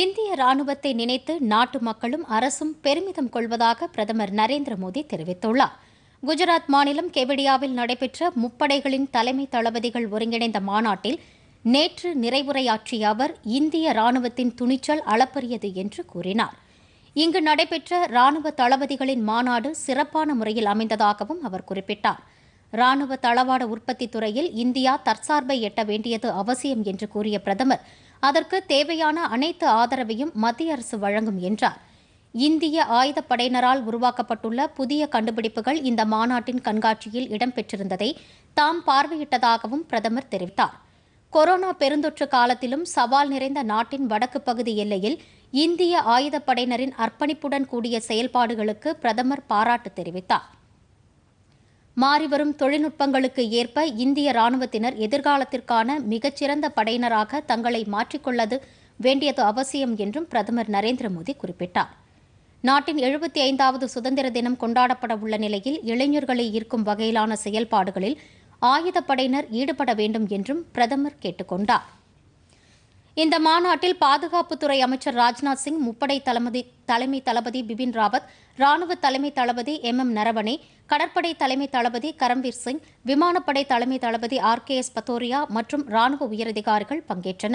இந்திய ராணுவத்தை நினைத்து நாட்டு மக்களும் அரசும் பெருமிதம் கொள்வதாக பிரதமர் நரேந்திர மோடி தெரிவித்துள்ளார் குஜராத் மாநிலம் கெவடியாவில் நடைபெற்ற முப்படைகளின் தலைமை தளபதிகள் ஒருங்கிணைந்த மாநாட்டில் நேற்று நிறைவுரையாற்றிய அவர் இந்திய ராணுவத்தின் துணிச்சல் அளப்பரியது என்று கூறினார் இங்கு நடைபெற்ற ராணுவ தளபதிகளின் மாநாடு சிறப்பான முறையில் அமைந்ததாகவும் அவர் குறிப்பிட்டார் ராணுவ தளவாட உற்பத்தி துறையில் இந்தியா தற்சார்பை எட்ட வேண்டியது அவசியம் என்று கூறிய பிரதமர் அதற்கு தேவையான அனைத்து ஆதரவையும் மத்திய அரசு வழங்கும் என்றார் இந்திய ஆயுதப்படையினரால் உருவாக்கப்பட்டுள்ள புதிய கண்டுபிடிப்புகள் இந்த மாநாட்டின் கண்காட்சியில் இடம்பெற்றிருந்ததை தாம் பார்வையிட்டதாகவும் பிரதமர் தெரிவித்தார் கொரோனா பெருந்தொற்று காலத்திலும் சவால் நிறைந்த நாட்டின் வடக்கு பகுதி எல்லையில் இந்திய ஆயுதப்படையினரின் அர்ப்பணிப்புடன் கூடிய செயல்பாடுகளுக்கு பிரதமர் பாராட்டு தெரிவித்தாா் மாறிவரும் தொழில்நுட்பங்களுக்கு ஏற்ப இந்திய ராணுவத்தினர் எதிர்காலத்திற்கான மிகச்சிறந்த படையினராக தங்களை மாற்றிக்கொள்ளது வேண்டியது அவசியம் என்றும் பிரதமர் நரேந்திர மோடி குறிப்பிட்டார் நாட்டின் எழுபத்தி ஐந்தாவது சுதந்திர தினம் கொண்டாடப்பட உள்ள நிலையில் இளைஞர்களை ஈர்க்கும் வகையிலான செயல்பாடுகளில் ஆயுதப்படையினர் ஈடுபட வேண்டும் என்றும் பிரதமர் கேட்டுக்கொண்டாா் இந்த மாநாட்டில் பாதுகாப்புத்துறை அமைச்சர் ராஜ்நாத் சிங் முப்படை தளபதி தலைமை தளபதி பிபின் ராவத் ராணுவ தலைமை தளபதி எம் எம் நரவணே கடற்படை தலைமை தளபதி கரம்பீர் சிங் விமானப்படை தலைமை தளபதி ஆர் கே எஸ் பத்தோரியா மற்றும் ராணுவ உயரதிகாரிகள் பங்கேற்றனர்